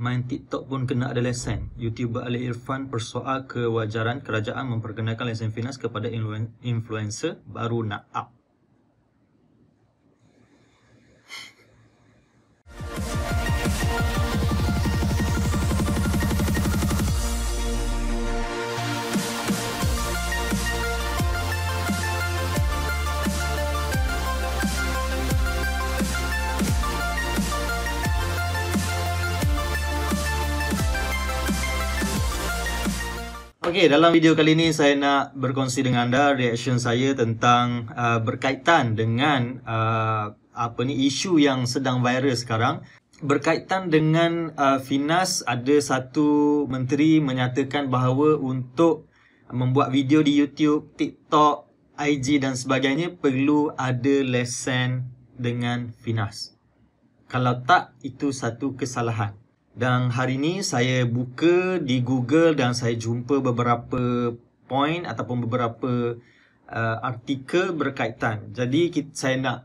main TikTok pun kena ada lesen. YouTuber Ali Irfan persoal kewajaran kerajaan memperkenalkan lesen finans kepada influencer baru nak up. Okey, dalam video kali ini saya nak berkongsi dengan anda reaction saya tentang uh, berkaitan dengan uh, apa ni isu yang sedang viral sekarang berkaitan dengan uh, Finas ada satu menteri menyatakan bahawa untuk membuat video di YouTube, TikTok, IG dan sebagainya perlu ada lesen dengan Finas. Kalau tak itu satu kesalahan. Dan hari ini saya buka di Google dan saya jumpa beberapa point ataupun beberapa uh, artikel berkaitan. Jadi kita, saya nak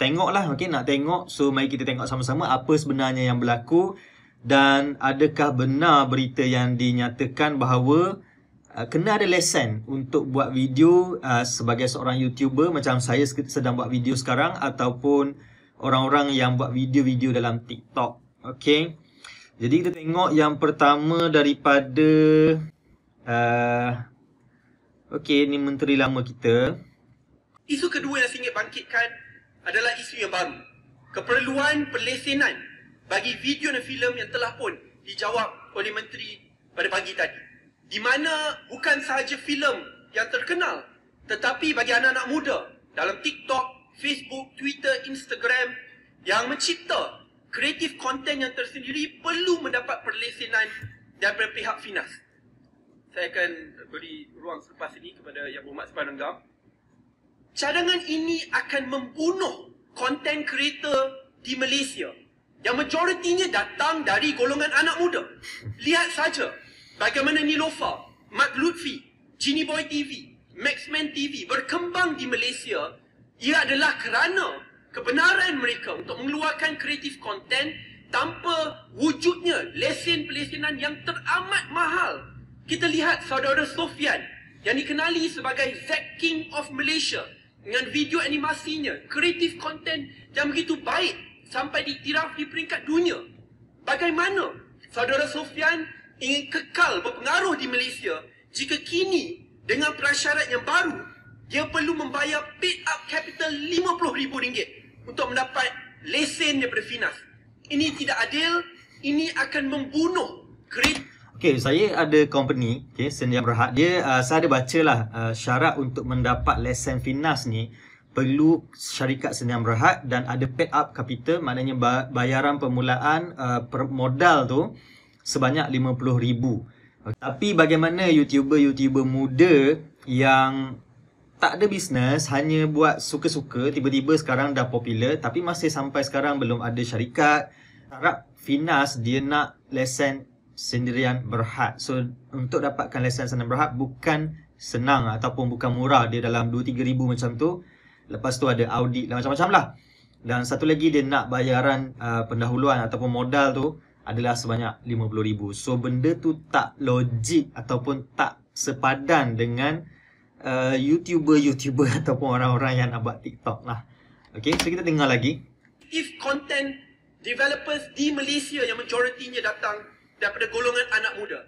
tengoklah okay, nak tengok so mari kita tengok sama-sama apa sebenarnya yang berlaku dan adakah benar berita yang dinyatakan bahawa uh, kena ada lesen untuk buat video uh, sebagai seorang YouTuber macam saya sedang buat video sekarang ataupun orang-orang yang buat video-video dalam TikTok okay? Jadi kita tengok yang pertama daripada uh, Okey, ni menteri lama kita. Isu kedua yang singgit bangkitkan adalah isu yang baru. Keperluan perlesenan bagi video dan filem yang telah pun dijawab oleh menteri pada pagi tadi. Di mana bukan sahaja filem yang terkenal tetapi bagi anak-anak muda dalam TikTok, Facebook, Twitter, Instagram yang mencipta kreatif konten yang tersendiri perlu mendapat perlesenan daripada pihak FINAS. Saya akan beri ruang selepas ini kepada Yang Berhormat Sepanenggam. Cadangan ini akan membunuh konten kreator di Malaysia yang majoritinya datang dari golongan anak muda. Lihat saja bagaimana Nilofa, Mat Lutfi, Genie Boy TV, Maxman TV berkembang di Malaysia. Ia adalah kerana kebenaran mereka untuk mengeluarkan kreatif konten tanpa wujudnya lesen pelesenan yang teramat mahal. Kita lihat saudara Sofian yang dikenali sebagai Zack King of Malaysia dengan video animasinya, kreatif konten yang begitu baik sampai diiktiraf di peringkat dunia. Bagaimana saudara Sofian ingin kekal berpengaruh di Malaysia jika kini dengan prasyarat yang baru dia perlu membayar paid up capital RM50,000 untuk mendapat lesen daripada Finas. Ini tidak adil. Ini akan membunuh kredit. Okay, saya ada company, okay, Senjam Berhad. Dia, uh, saya ada baca lah uh, syarat untuk mendapat lesen Finas ni perlu syarikat Senjam Berhad dan ada paid up capital, maknanya bayaran permulaan uh, modal tu sebanyak RM50,000. Okay. Tapi bagaimana YouTuber-YouTuber muda yang tak ada bisnes, hanya buat suka-suka, tiba-tiba sekarang dah popular tapi masih sampai sekarang belum ada syarikat. Harap Finas dia nak lesen sendirian berhad. So untuk dapatkan lesen sendirian berhad bukan senang ataupun bukan murah. Dia dalam 2-3 ribu macam tu. Lepas tu ada audit dan lah, macam-macam lah. Dan satu lagi dia nak bayaran uh, pendahuluan ataupun modal tu adalah sebanyak RM50,000. So benda tu tak logik ataupun tak sepadan dengan Uh, Youtuber YouTuber-YouTuber ataupun orang-orang yang nak buat TikTok lah. Okay, so kita dengar lagi. If content developers di Malaysia yang majoritinya datang daripada golongan anak muda,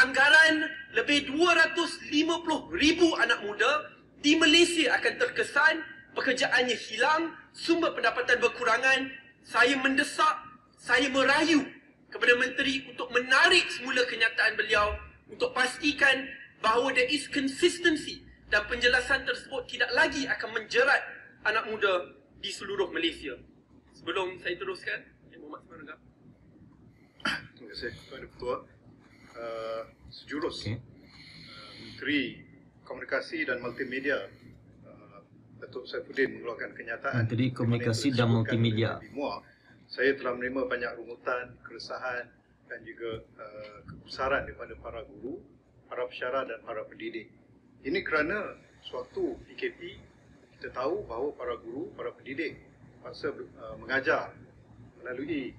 anggaran lebih 250 ribu anak muda di Malaysia akan terkesan, pekerjaannya hilang, sumber pendapatan berkurangan. Saya mendesak, saya merayu kepada Menteri untuk menarik semula kenyataan beliau untuk pastikan bahawa there is consistency dan penjelasan tersebut tidak lagi akan menjerat anak muda di seluruh Malaysia. Sebelum saya teruskan, yang Muhammad Terima kasih Tuan Dato' Ketua. Uh, sejurus okay. uh, Menteri Komunikasi dan Multimedia uh, Datuk Saifuddin mengeluarkan kenyataan Menteri Komunikasi dan Multimedia saya telah menerima banyak rungutan, keresahan dan juga uh, kebesaran daripada para guru, para pesara dan para pendidik. Ini kerana suatu PKP kita tahu bahawa para guru, para pendidik paksa uh, mengajar melalui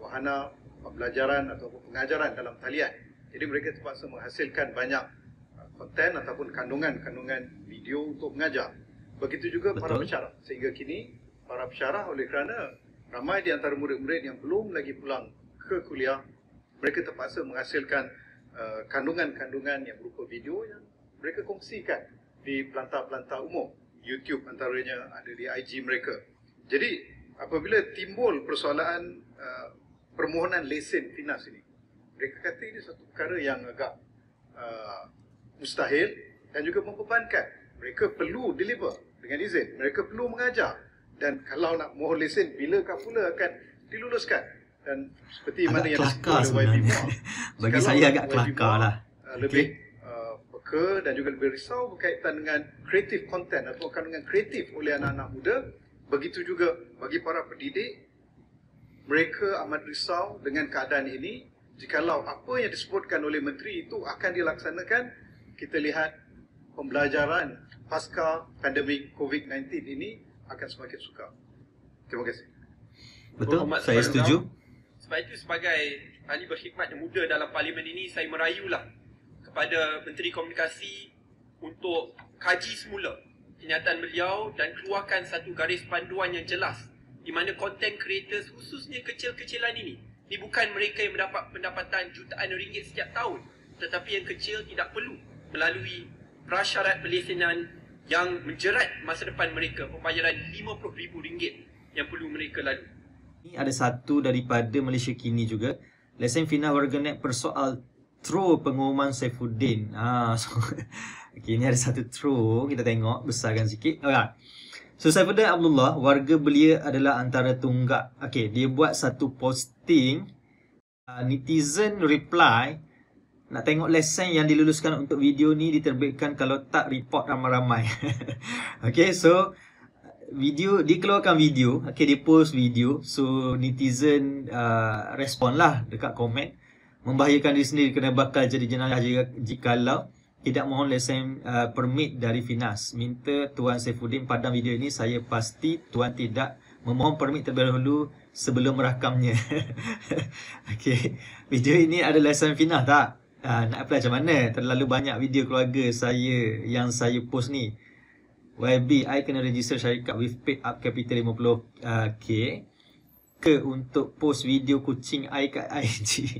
wahana pembelajaran atau pengajaran dalam talian. Jadi mereka terpaksa menghasilkan banyak konten uh, ataupun kandungan-kandungan video untuk mengajar. Begitu juga Betul. para pensyarah. Sehingga kini para pensyarah oleh kerana ramai di antara murid-murid yang belum lagi pulang ke kuliah, mereka terpaksa menghasilkan uh, kandungan-kandungan yang berupa video yang mereka kongsikan di pelantar-pelantar umum YouTube antaranya ada di IG mereka. Jadi apabila timbul persoalan uh, permohonan lesen tinas ini, mereka kata ini satu perkara yang agak uh, mustahil dan juga membebankan. Mereka perlu deliver dengan izin, mereka perlu mengajar dan kalau nak mohon lesen bilakah pula akan diluluskan dan seperti agak mana yang disebut oleh YB Bagi saya agak kelakar lah. Uh, lebih okay suka dan juga lebih risau berkaitan dengan kreatif konten atau akan dengan kreatif oleh anak-anak muda. Begitu juga bagi para pendidik, mereka amat risau dengan keadaan ini. Jikalau apa yang disebutkan oleh menteri itu akan dilaksanakan, kita lihat pembelajaran pasca pandemik COVID-19 ini akan semakin suka. Terima kasih. Betul, Muhammad, saya setuju. Sebab itu sebagai ahli berkhidmat yang muda dalam parlimen ini, saya merayulah kepada Menteri Komunikasi untuk kaji semula kenyataan beliau dan keluarkan satu garis panduan yang jelas di mana konten creators khususnya kecil-kecilan ini ini bukan mereka yang mendapat pendapatan jutaan ringgit setiap tahun tetapi yang kecil tidak perlu melalui prasyarat pelisenan yang menjerat masa depan mereka pembayaran RM50,000 yang perlu mereka lalui. Ini ada satu daripada Malaysia Kini juga. Lesen Fina Warganet persoal true pengumuman Saifuddin. Ha, so, okay, ni ada satu true. Kita tengok, besarkan sikit. Alright. So, Saifuddin Abdullah, warga belia adalah antara tunggak. Okay, dia buat satu posting. Uh, netizen reply. Nak tengok lesen yang diluluskan untuk video ni diterbitkan kalau tak report ramai-ramai. okay, so video dia keluarkan video okey dia post video so netizen uh, respon lah dekat komen membahayakan diri sendiri kena bakal jadi jenayah jikalau tidak mohon lesen uh, permit dari FINAS. Minta Tuan Saifuddin Pada video ini saya pasti Tuan tidak memohon permit terlebih dahulu sebelum merakamnya. okay. Video ini ada lesen FINAS tak? Uh, nak apply macam mana? Terlalu banyak video keluarga saya yang saya post ni. YB, I kena register syarikat with paid up capital 50k. Uh, okay ke untuk post video kucing I kat IG.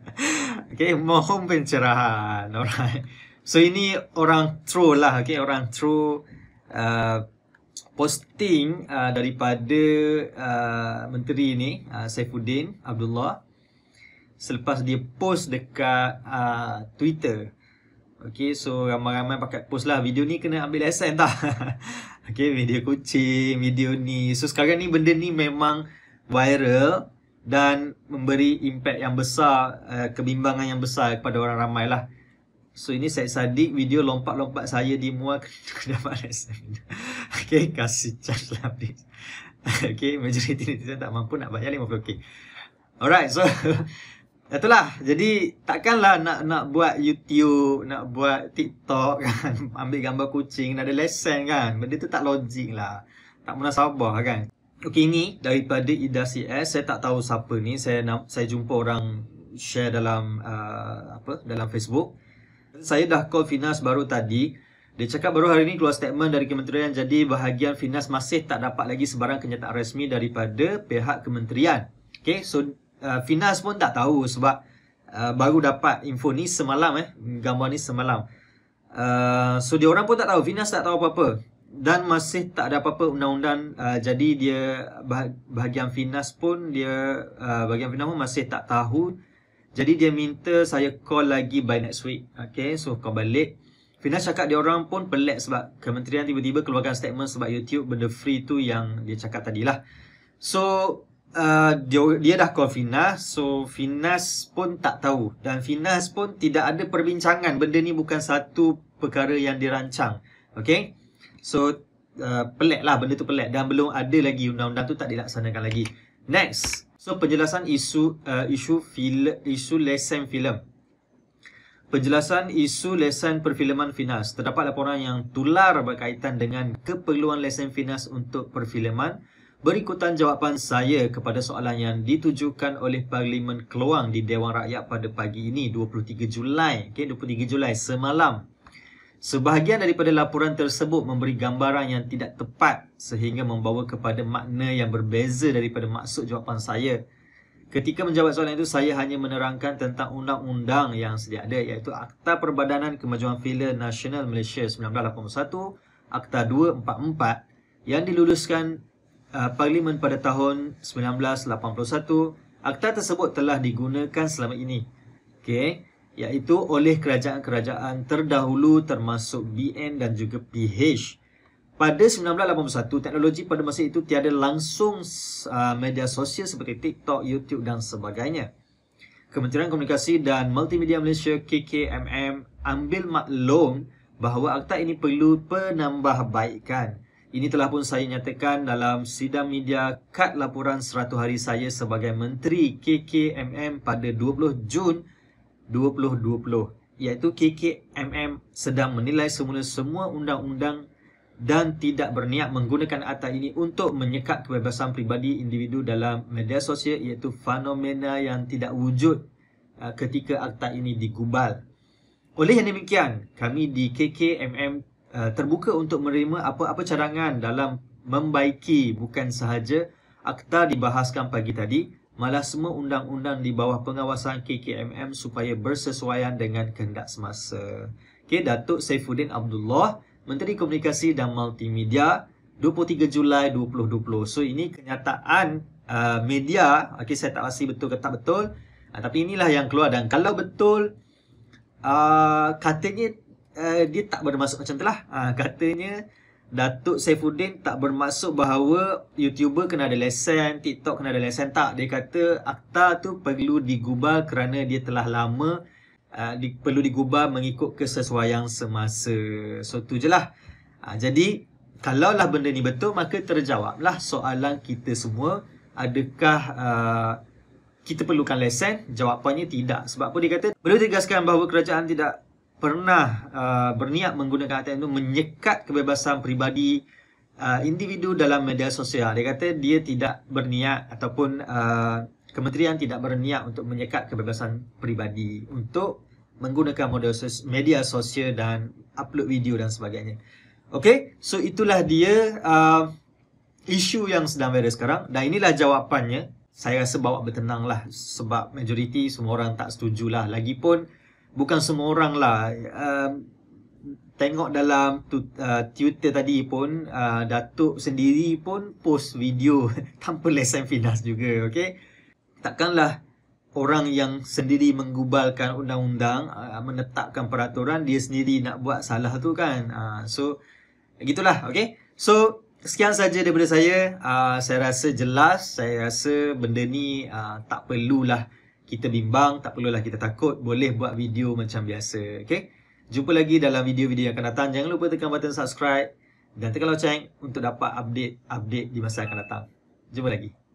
okay, mohon pencerahan. Alright. So, ini orang troll lah. Okay, orang troll uh, posting uh, daripada uh, menteri ni, uh, Saifuddin Abdullah. Selepas dia post dekat uh, Twitter. Okay, so ramai-ramai pakai post lah. Video ni kena ambil lesson tak? okay, video kucing, video ni. So, sekarang ni benda ni memang viral dan memberi impact yang besar, uh, kebimbangan yang besar kepada orang ramai lah. So ini saya sadik video lompat-lompat saya di muak kedapat seminar. Okay, kasih charge lah please. Okay, majoriti netizen tak mampu nak bayar 50k. Alright, so itulah. Jadi takkanlah nak nak buat YouTube, nak buat TikTok kan, ambil gambar kucing, nak ada lesen kan. Benda tu tak logik lah. Tak munasabah kan. Okey ni daripada Ida CS saya tak tahu siapa ni saya nak, saya jumpa orang share dalam uh, apa dalam Facebook. Saya dah call Finas baru tadi. Dia cakap baru hari ini keluar statement dari kementerian jadi bahagian Finas masih tak dapat lagi sebarang kenyataan resmi daripada pihak kementerian. Okey so uh, Finas pun tak tahu sebab uh, baru dapat info ni semalam eh gambar ni semalam. Uh, so dia orang pun tak tahu Finas tak tahu apa-apa dan masih tak ada apa-apa undang-undang uh, jadi dia bahagian finas pun dia uh, bahagian finas pun masih tak tahu jadi dia minta saya call lagi by next week okay so call balik finas cakap dia orang pun pelak sebab kementerian tiba-tiba keluarkan statement sebab YouTube benda free tu yang dia cakap tadi lah. so uh, dia, dia dah call finas so finas pun tak tahu dan finas pun tidak ada perbincangan benda ni bukan satu perkara yang dirancang okay So uh, pelik lah benda tu pelik dan belum ada lagi undang-undang tu tak dilaksanakan lagi. Next. So penjelasan isu uh, isu fil, isu lesen filem. Penjelasan isu lesen perfileman finas. Terdapat laporan yang tular berkaitan dengan keperluan lesen finas untuk perfileman. Berikutan jawapan saya kepada soalan yang ditujukan oleh Parlimen Keluang di Dewan Rakyat pada pagi ini 23 Julai. Okay, 23 Julai semalam. Sebahagian daripada laporan tersebut memberi gambaran yang tidak tepat sehingga membawa kepada makna yang berbeza daripada maksud jawapan saya. Ketika menjawab soalan itu, saya hanya menerangkan tentang undang-undang yang sedia ada iaitu Akta Perbadanan Kemajuan Filer Nasional Malaysia 1981, Akta 244 yang diluluskan uh, Parlimen pada tahun 1981. Akta tersebut telah digunakan selama ini. Okay iaitu oleh kerajaan-kerajaan terdahulu termasuk BN dan juga PH. Pada 1981, teknologi pada masa itu tiada langsung uh, media sosial seperti TikTok, YouTube dan sebagainya. Kementerian Komunikasi dan Multimedia Malaysia KKMM ambil maklum bahawa akta ini perlu penambahbaikan. Ini telah pun saya nyatakan dalam sidang media kad laporan 100 hari saya sebagai Menteri KKMM pada 20 Jun 2021. 2020 iaitu KKMM sedang menilai semula semua undang-undang dan tidak berniat menggunakan akta ini untuk menyekat kebebasan pribadi individu dalam media sosial iaitu fenomena yang tidak wujud uh, ketika akta ini digubal. Oleh yang demikian, kami di KKMM uh, terbuka untuk menerima apa-apa cadangan dalam membaiki bukan sahaja akta dibahaskan pagi tadi malah semua undang-undang di bawah pengawasan KKMM supaya bersesuaian dengan kehendak semasa. Okey, Datuk Saifuddin Abdullah, Menteri Komunikasi dan Multimedia 23 Julai 2020. So ini kenyataan uh, media, okey saya tak pasti betul ke tak betul. Uh, tapi inilah yang keluar dan kalau betul uh, katanya uh, dia tak bermaksud macam itulah. Uh, katanya Datuk Saifuddin tak bermaksud bahawa YouTuber kena ada lesen, TikTok kena ada lesen. Tak, dia kata akta tu perlu digubah kerana dia telah lama uh, di, perlu digubah mengikut kesesuaian semasa. So, tu je lah. Uh, jadi, kalaulah benda ni betul, maka terjawablah soalan kita semua. Adakah uh, kita perlukan lesen? Jawapannya tidak. Sebab apa dia kata? Beliau tegaskan bahawa kerajaan tidak pernah uh, berniat menggunakan kata itu menyekat kebebasan peribadi uh, individu dalam media sosial. Dia kata dia tidak berniat ataupun uh, kementerian tidak berniat untuk menyekat kebebasan peribadi untuk menggunakan model sos- media sosial dan upload video dan sebagainya. Okay, so itulah dia uh, isu yang sedang berada sekarang dan inilah jawapannya. Saya rasa bawa bertenang lah sebab majoriti semua orang tak setujulah. lah. Lagipun bukan semua orang lah. Um, tengok dalam tu, uh, Twitter tadi pun, uh, Datuk sendiri pun post video tanpa lesen finas juga, okay? Takkanlah orang yang sendiri menggubalkan undang-undang, uh, menetapkan peraturan, dia sendiri nak buat salah tu kan? Uh, so, gitulah, okay? So, sekian saja daripada saya. Uh, saya rasa jelas, saya rasa benda ni uh, tak perlulah. lah kita bimbang, tak perlulah kita takut, boleh buat video macam biasa, okay? Jumpa lagi dalam video-video yang akan datang. Jangan lupa tekan button subscribe dan tekan loceng untuk dapat update-update di masa akan datang. Jumpa lagi.